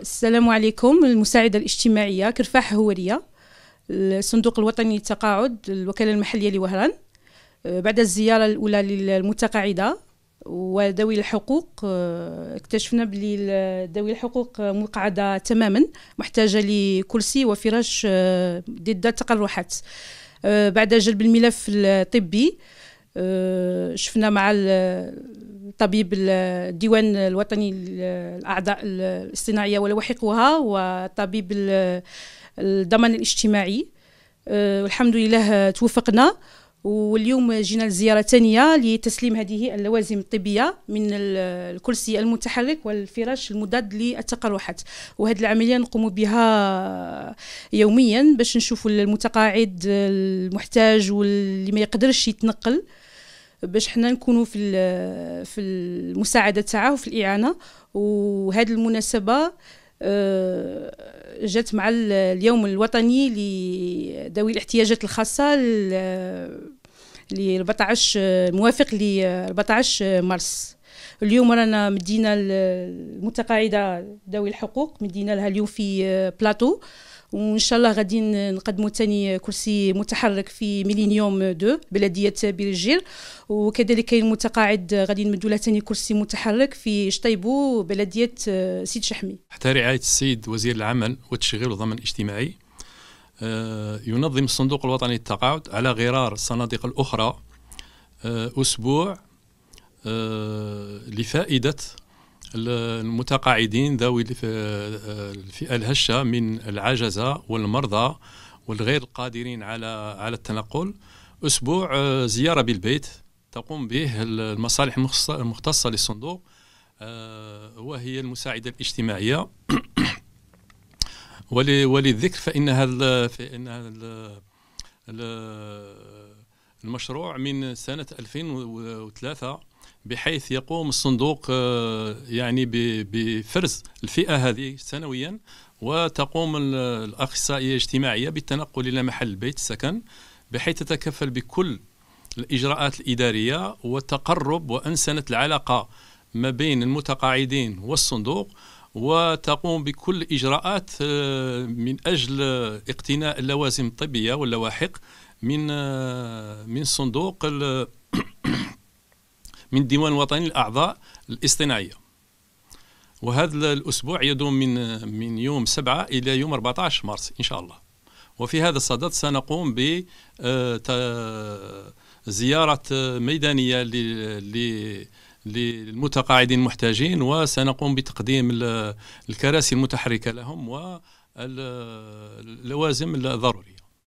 السلام عليكم المساعده الاجتماعيه كرفاح هوريه الصندوق الوطني للتقاعد الوكاله المحليه لوهران أه، بعد الزياره الاولى للمتقاعده وذوي الحقوق أه، اكتشفنا بلي ذوي الحقوق مقعده تماما محتاجه لكرسي وفراش أه، ضد التقرحات بعد جلب الملف الطبي آه، شفنا مع طبيب الديوان الوطني الاعضاء الاصطناعيه ولواحقها وطبيب الضمان الاجتماعي آه، والحمد لله توفقنا واليوم جينا لزياره ثانيه لتسليم هذه اللوازم الطبيه من الكرسي المتحرك والفراش المضاد للتقرحات وهذه العمليه نقوم بها يوميا باش نشوفوا المتقاعد المحتاج واللي ما يقدرش يتنقل باش حنا نكونوا في في المساعده تاعه وفي الاعانه وهذه المناسبه آه، جات مع اليوم الوطني لذوي الاحتياجات الخاصه ل 14 موافق ل 14 مارس اليوم رانا مدينا المتقاعده ذوي الحقوق مدينا لها اليوم في بلاطو وان شاء الله غادي نقدموا ثاني كرسي متحرك في ميلينيوم 2 بلديه بيرجير وكذلك كاين متقاعد غادي نمدوا له ثاني كرسي متحرك في شطيبو بلديه آه، سيد شحمي. تحت رعايه السيد وزير العمل والتشغيل والضمان الاجتماعي آه، ينظم الصندوق الوطني للتقاعد على غرار الصناديق الأخرى آه، أسبوع آه، لفائدة المتقاعدين ذوي الفئة الهشة من العجزة والمرضى والغير القادرين على على التنقل أسبوع زيارة بالبيت تقوم به المصالح المختصة للصندوق وهي المساعدة الاجتماعية وللذكر فان هذا فان هذا المشروع من سنه 2003 بحيث يقوم الصندوق آه، يعني بفرز الفئه هذه سنويا وتقوم الاخصائيه الاجتماعيه بالتنقل الى محل بيت السكن بحيث تتكفل بكل الاجراءات الاداريه وتقرب وانسنه العلاقه ما بين المتقاعدين والصندوق وتقوم بكل إجراءات آه، من أجل اقتناء اللوازم الطبية واللواحق من آه، من صندوق من الديوان الوطني للأعضاء الاصطناعية وهذا الأسبوع يدوم من من يوم 7 إلى يوم 14 مارس إن شاء الله وفي هذا الصدد سنقوم ب آه، زيارة ميدانية للمتقاعدين المحتاجين وسنقوم بتقديم الكراسي المتحركه لهم واللوازم الضروريه